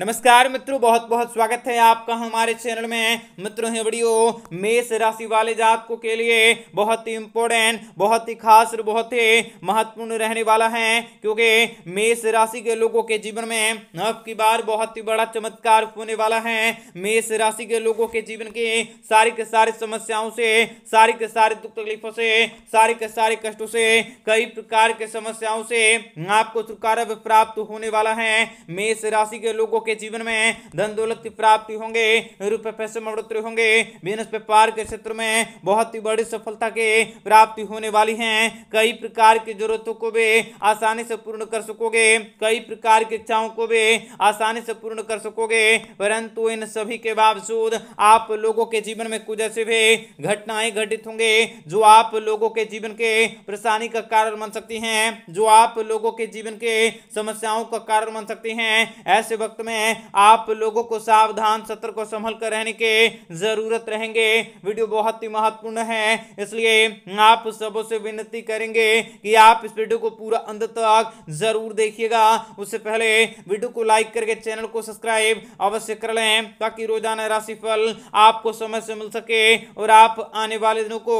नमस्कार मित्रों बहुत बहुत स्वागत है आपका हमारे चैनल में मित्रों वीडियो मेष राशि वाले जातकों के लिए बहुत ही इम्पोर्टेंट बहुत ही खास और बहुत ही महत्वपूर्ण रहने वाला है क्योंकि मेष राशि के लोगों के जीवन में अब की बार बहुत ही बड़ा चमत्कार होने वाला है मेष राशि के लोगों के जीवन के सारी के सारी समस्याओं से सारी के सारी दुख तकलीफों से सारे के सारे कष्टों से कई प्रकार के समस्याओं से आपको छुटकारा प्राप्त होने वाला है मेष राशि के लोगों लोगों के जीवन में धन दौलत की प्राप्ति होंगे रुपए पैसे में बढ़ोतरी होंगे बिजनेस व्यापार के क्षेत्र में बहुत ही बड़ी सफलता के प्राप्ति होने वाली है कई प्रकार की जरूरतों को भी आसानी से पूर्ण कर सकोगे कई प्रकार की इच्छाओं को भी आसानी से पूर्ण कर सकोगे परंतु इन सभी के बावजूद आप लोगों के जीवन में कुछ ऐसे भी घटनाएं घटित होंगे जो आप लोगों के जीवन के परेशानी का कारण बन सकती हैं जो आप लोगों के जीवन के समस्याओं का कारण बन सकती हैं ऐसे वक्त में में आप लोगों को सावधान सतर्क को संभल कर रहने के ज़रूरत रहेंगे वीडियो बहुत ही महत्वपूर्ण है इसलिए आप सबों से विनती करेंगे कि आप इस वीडियो को पूरा अंत तक ज़रूर देखिएगा उससे पहले वीडियो को लाइक करके चैनल को सब्सक्राइब अवश्य कर लें ताकि रोजाना राशिफल आपको समय से मिल सके और आप आने वाले दिनों को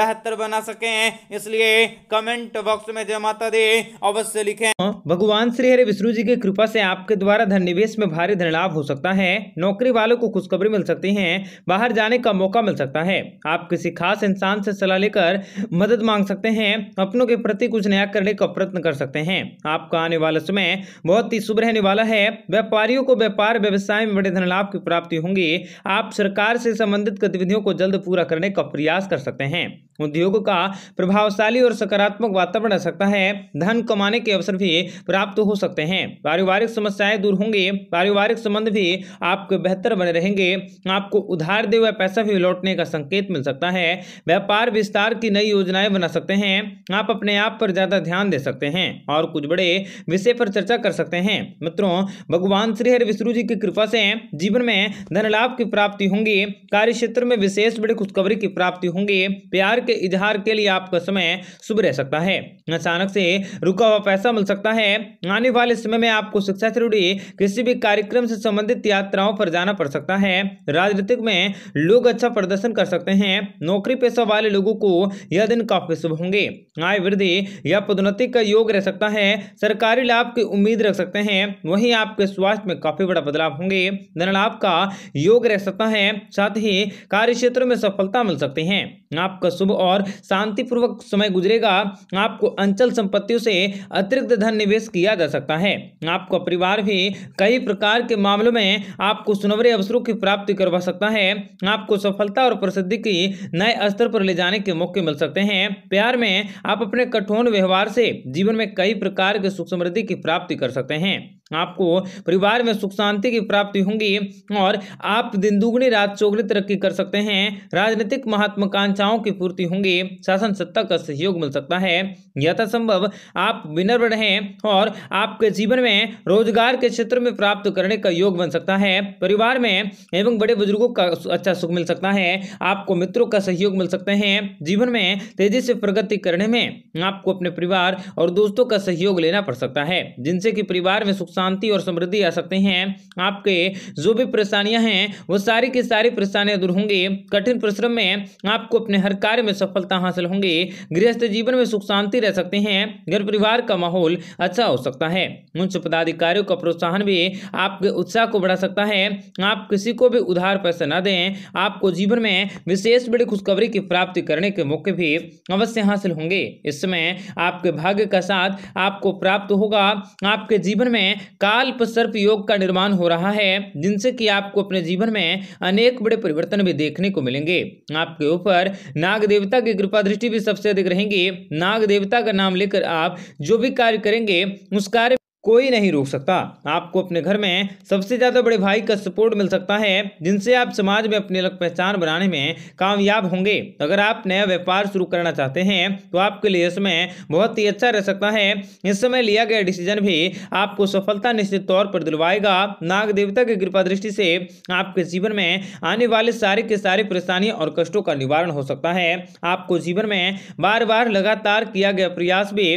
बेहतर बना सकें इसलिए कमेंट बॉक्स में जमाता दे अवश्य लिखें हाँ, भगवान श्री हरे विष्णु जी की कृपा से आपके द्वारा धन निवेश में भारी धन लाभ हो सकता है नौकरी वालों को खुशखबरी मिल सकती है बाहर जाने का मौका मिल सकता है आप किसी खास इंसान से सलाह लेकर मदद मांग सकते हैं अपनों के प्रति कुछ नया करने का प्रयत्न कर सकते हैं आपका आने वाला समय बहुत ही शुभ रहने वाला है व्यापारियों को व्यापार व्यवसाय में बड़े धन लाभ की प्राप्ति होंगी आप सरकार से संबंधित गतिविधियों को जल्द पूरा करने का प्रयास कर सकते हैं उद्योग का प्रभावशाली और सकारात्मक वातावरण रह सकता है धन कमाने के अवसर भी प्राप्त हो सकते हैं पारिवारिक समस्याएं दूर होंगे पारिवारिक संबंध भी आपके बेहतर बने रहेंगे आपको उधार दे हुआ पैसा भी लौटने का संकेत मिल सकता है व्यापार विस्तार की नई योजनाएं बना सकते हैं आप अपने आप पर ज्यादा ध्यान दे सकते हैं और कुछ बड़े विषय पर चर्चा कर सकते हैं मित्रों भगवान श्रीहर विष्णु जी की कृपा से जीवन में धन लाभ की प्राप्ति होंगी कार्य क्षेत्र में विशेष बड़ी खुशखबरी की प्राप्ति होंगी प्यार के इजहार के लिए आपका समय शुभ रह सकता है अचानक से रुका हुआ पैसा मिल सकता है आने वाले समय में आपको शिक्षा से जुड़ी किसी भी कार्यक्रम से संबंधित यात्राओं पर जाना पड़ सकता है राजनीतिक में लोग अच्छा प्रदर्शन कर सकते हैं नौकरी पेशा वाले लोगों को यह दिन काफी शुभ होंगे आय वृद्धि या पदोन्नति का योग रह सकता है सरकारी लाभ की उम्मीद रख सकते हैं वहीं आपके स्वास्थ्य में काफी बड़ा बदलाव होंगे धन लाभ का योग रह सकता है साथ ही कार्य क्षेत्र में सफलता मिल सकती है आपका शुभ और शांतिपूर्वक समय गुजरेगा आपको अंचल संपत्तियों से अतिरिक्त धन निवेश किया जा सकता है आपका परिवार भी कई प्रकार के मामलों में आपको सुनवरे अवसरों की प्राप्ति करवा सकता है आपको सफलता और प्रसिद्धि की नए स्तर पर ले जाने के मौके मिल सकते हैं प्यार में आप अपने कठोर व्यवहार से जीवन में कई प्रकार के सुख समृद्धि की प्राप्ति कर सकते हैं आपको परिवार में सुख शांति की प्राप्ति होंगी और आप दिन दुगुनी रात चौगनी तरक्की कर सकते हैं राजनीतिक महत्वाकांक्षाओं की पूर्ति होंगी शासन सत्ता का सहयोग मिल सकता है यथासंभव आप विनर रहें और आपके जीवन में रोजगार के क्षेत्र में प्राप्त करने का योग बन सकता है परिवार में एवं बड़े बुजुर्गों का अच्छा सुख मिल सकता है आपको मित्रों का सहयोग मिल सकते हैं जीवन में तेजी से प्रगति करने में आपको अपने परिवार और दोस्तों का सहयोग लेना पड़ सकता है जिनसे कि परिवार में सुख शांति और समृद्धि आ सकते हैं आपके जो भी परेशानियां हैं वो सारी की सारी परेशानियां दूर होंगी कठिन परिश्रम में आपको अपने हर कार्य में सफलता हासिल होंगे गृहस्थ जीवन में सुख शांति रह सकते हैं घर परिवार का माहौल अच्छा हो सकता है उच्च पदाधिकारियों का प्रोत्साहन भी आपके उत्साह को बढ़ा सकता है आप किसी को भी उधार पैसे ना दें आपको जीवन में विशेष बड़ी खुशखबरी की प्राप्ति करने के मौके भी अवश्य हासिल होंगे इस समय आपके भाग्य का साथ आपको प्राप्त होगा आपके जीवन में काल्प सर्प योग का निर्माण हो रहा है जिनसे कि आपको अपने जीवन में अनेक बड़े परिवर्तन भी देखने को मिलेंगे आपके ऊपर नाग देवता की कृपा दृष्टि भी सबसे अधिक रहेंगी नाग देवता का नाम लेकर आप जो भी कार्य करेंगे उस कार्य कोई नहीं रोक सकता आपको अपने घर में सबसे ज़्यादा बड़े भाई का सपोर्ट मिल सकता है जिनसे आप समाज में अपनी अलग पहचान बनाने में कामयाब होंगे अगर आप नया व्यापार शुरू करना चाहते हैं तो आपके लिए इसमें बहुत ही अच्छा रह सकता है इस समय लिया गया डिसीजन भी आपको सफलता निश्चित तौर पर दिलवाएगा नाग देवता की कृपा दृष्टि से आपके जीवन में आने वाले सारे के सारे परेशानी और कष्टों का निवारण हो सकता है आपको जीवन में बार बार लगातार किया गया प्रयास भी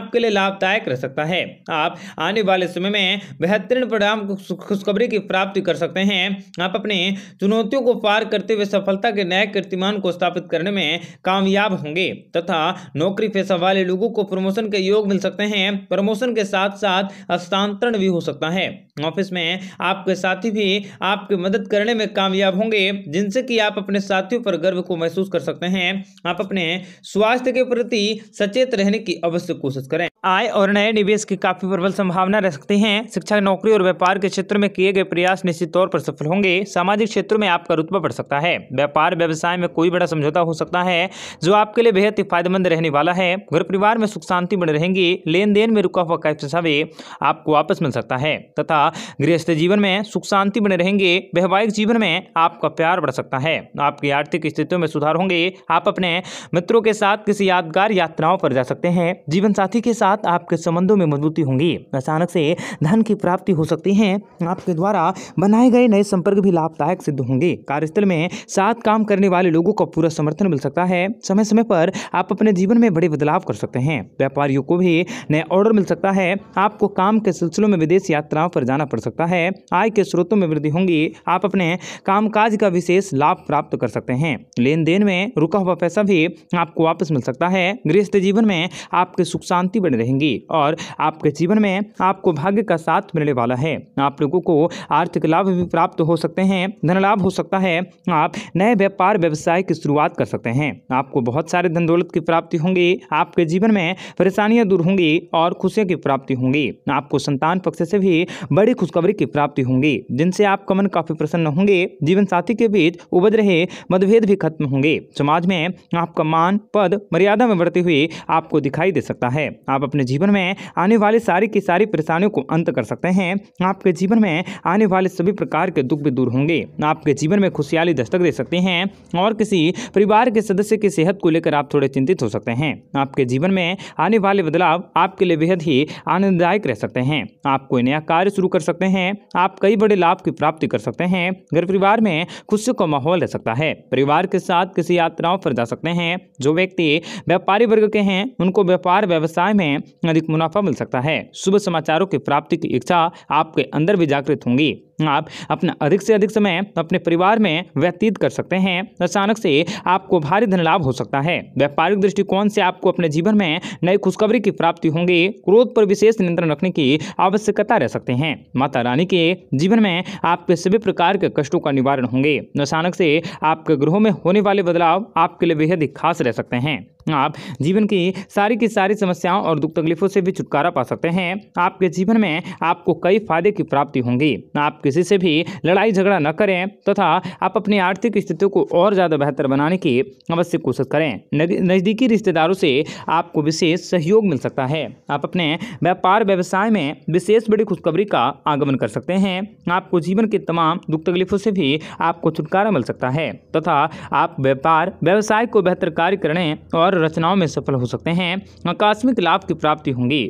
आपके लिए लाभदायक रह सकता है आप आने वाले समय में बेहतरीन परिणाम खुशखबरी की प्राप्ति कर सकते हैं आप अपने चुनौतियों को पार करते हुए सफलता के नए कीर्तिमान को स्थापित करने में कामयाब होंगे तथा नौकरी पेशा वाले लोगों को प्रमोशन के योग मिल सकते हैं प्रमोशन के साथ साथ हस्तांतरण भी हो सकता है ऑफिस में आपके साथी भी आपकी मदद करने में कामयाब होंगे जिनसे कि आप अपने साथियों पर गर्व को महसूस कर सकते हैं आप अपने स्वास्थ्य के प्रति सचेत रहने की अवश्य कोशिश करें आय और नए निवेश की काफी प्रबल संभावना रह सकती है शिक्षा नौकरी और व्यापार के क्षेत्र में किए गए प्रयास निश्चित तौर पर सफल होंगे सामाजिक क्षेत्र में आपका रुतबा बढ़ सकता है व्यापार व्यवसाय में कोई बड़ा समझौता हो सकता है जो आपके लिए बेहद ही फायदेमंद रहने वाला है घर परिवार में सुख शांति बने रहेंगी लेन देन में रुका हुआ कैब आपको वापस मिल सकता है तथा गृहस्थ जीवन में सुख शांति बने रहेंगे वैवाहिक जीवन में आपका प्यार बढ़ सकता है आपकी आर्थिक स्थितियों में सुधार होंगे आप अपने मित्रों के साथ किसी यादगार यात्राओं पर जा सकते हैं जीवन साथी के साथ साथ आपके संबंधों में मजबूती होंगी अचानक से धन की प्राप्ति हो सकती है आपके द्वारा बनाए गए नए संपर्क भी लाभदायक सिद्ध होंगे कार्यस्थल में साथ काम करने वाले लोगों का पूरा समर्थन मिल सकता है समय समय पर आप अपने जीवन में बड़े बदलाव कर सकते हैं व्यापारियों को भी नया ऑर्डर मिल सकता है आपको काम के सिलसिलों में विदेश यात्राओं पर जाना पड़ सकता है आय के स्रोतों में वृद्धि होंगी आप अपने कामकाज का विशेष लाभ प्राप्त कर सकते हैं लेन देन में रुका हुआ पैसा भी आपको वापस मिल सकता है गृहस्थ जीवन में आपके सुख शांति बढ़ बनी रहेंगी और आपके जीवन में आपको भाग्य का साथ मिलने वाला है आप लोगों को आर्थिक लाभ भी प्राप्त हो सकते हैं धन लाभ हो सकता है आप नए व्यापार व्यवसाय की शुरुआत कर सकते हैं आपको बहुत सारे धन दौलत की प्राप्ति होंगी आपके जीवन में परेशानियां दूर होंगी और खुशियों की प्राप्ति होंगी आपको संतान पक्ष से भी बड़ी खुशखबरी की प्राप्ति होंगी जिनसे आपका मन काफी प्रसन्न होंगे जीवन साथी के बीच उबज रहे मतभेद भी खत्म होंगे समाज में आपका मान पद मर्यादा में बढ़ते हुए आपको दिखाई दे सकता है आप अपने जीवन में आने वाली सारी की सारी परेशानियों को अंत कर सकते हैं आपके जीवन में आने वाले सभी प्रकार के दुख भी दूर होंगे आपके जीवन में खुशहाली दस्तक दे सकते हैं और किसी परिवार के सदस्य की सेहत को लेकर आप थोड़े चिंतित हो सकते हैं आपके जीवन में आने वाले बदलाव आपके लिए बेहद ही आनंददायक रह सकते हैं आप कोई नया कार्य शुरू कर सकते हैं आप कई बड़े लाभ की प्राप्ति कर सकते हैं घर परिवार में खुशी का माहौल रह सकता है परिवार के साथ किसी यात्राओं पर जा सकते हैं जो व्यक्ति व्यापारी वर्ग के हैं उनको व्यापार व्यवसाय में अधिक मुनाफा मिल सकता है शुभ समाचारों की प्राप्ति की इच्छा आपके अंदर भी जागृत होंगी आप अपना अधिक से अधिक समय अपने परिवार में व्यतीत कर सकते हैं अचानक से आपको भारी धन लाभ हो सकता है व्यापारिक दृष्टिकोण से आपको अपने जीवन में नई खुशखबरी की प्राप्ति होंगी क्रोध पर विशेष नियंत्रण रखने की आवश्यकता रह सकते हैं माता रानी के जीवन में आपके सभी प्रकार के कष्टों का निवारण होंगे अचानक से आपके ग्रहों में होने वाले बदलाव आपके लिए बेहद ही खास रह सकते हैं आप जीवन की सारी की सारी समस्याओं और दुख तकलीफों से भी छुटकारा पा सकते हैं आपके जीवन में आपको कई फायदे की प्राप्ति होंगी आपके किसी से भी लड़ाई झगड़ा न करें तथा तो आप अपनी आर्थिक स्थितियों को और ज़्यादा बेहतर बनाने की अवश्य कोशिश करें नज़दीकी रिश्तेदारों से आपको विशेष सहयोग मिल सकता है आप अपने व्यापार व्यवसाय में विशेष बड़ी खुशखबरी का आगमन कर सकते हैं आपको जीवन के तमाम दुख तकलीफों से भी आपको छुटकारा मिल सकता है तथा तो आप व्यापार व्यवसाय को बेहतर कार्य करने और रचनाओं में सफल हो सकते हैं आकस्मिक लाभ की प्राप्ति होंगी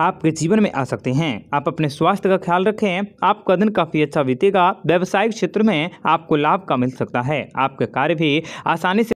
आपके जीवन में आ सकते हैं आप अपने स्वास्थ्य का ख्याल रखें आपका दिन काफ़ी अच्छा बीतेगा व्यवसायिक क्षेत्र में आपको लाभ का मिल सकता है आपके कार्य भी आसानी से